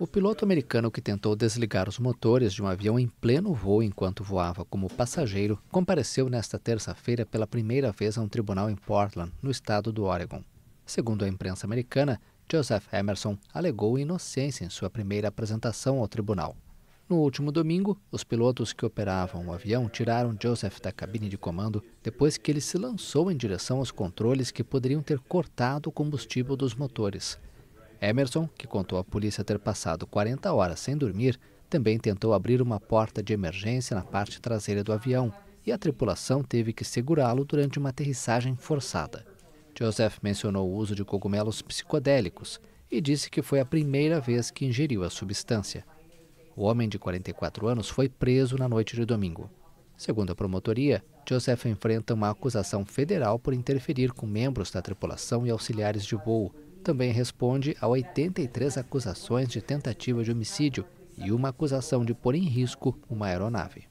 O piloto americano que tentou desligar os motores de um avião em pleno voo enquanto voava como passageiro compareceu nesta terça-feira pela primeira vez a um tribunal em Portland, no estado do Oregon. Segundo a imprensa americana, Joseph Emerson alegou inocência em sua primeira apresentação ao tribunal. No último domingo, os pilotos que operavam o avião tiraram Joseph da cabine de comando depois que ele se lançou em direção aos controles que poderiam ter cortado o combustível dos motores. Emerson, que contou à polícia ter passado 40 horas sem dormir, também tentou abrir uma porta de emergência na parte traseira do avião e a tripulação teve que segurá-lo durante uma aterrissagem forçada. Joseph mencionou o uso de cogumelos psicodélicos e disse que foi a primeira vez que ingeriu a substância. O homem de 44 anos foi preso na noite de domingo. Segundo a promotoria, Joseph enfrenta uma acusação federal por interferir com membros da tripulação e auxiliares de voo também responde a 83 acusações de tentativa de homicídio e uma acusação de pôr em risco uma aeronave.